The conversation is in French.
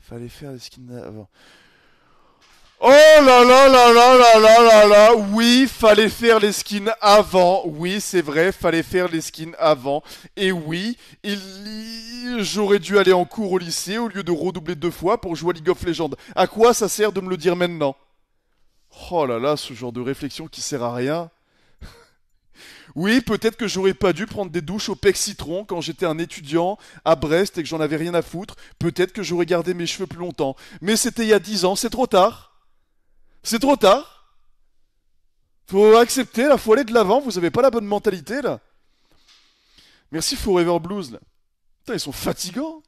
Fallait faire les skins avant. Oh là là là là là là là là Oui, fallait faire les skins avant. Oui, c'est vrai, fallait faire les skins avant. Et oui, il... j'aurais dû aller en cours au lycée au lieu de redoubler deux fois pour jouer à League of Legends. À quoi ça sert de me le dire maintenant Oh là là, ce genre de réflexion qui sert à rien. Oui, peut-être que j'aurais pas dû prendre des douches au pec citron quand j'étais un étudiant à Brest et que j'en avais rien à foutre. Peut-être que j'aurais gardé mes cheveux plus longtemps. Mais c'était il y a dix ans, c'est trop tard. C'est trop tard. Faut accepter, là, faut aller de l'avant, vous avez pas la bonne mentalité, là. Merci Forever Blues, là. Putain, ils sont fatigants.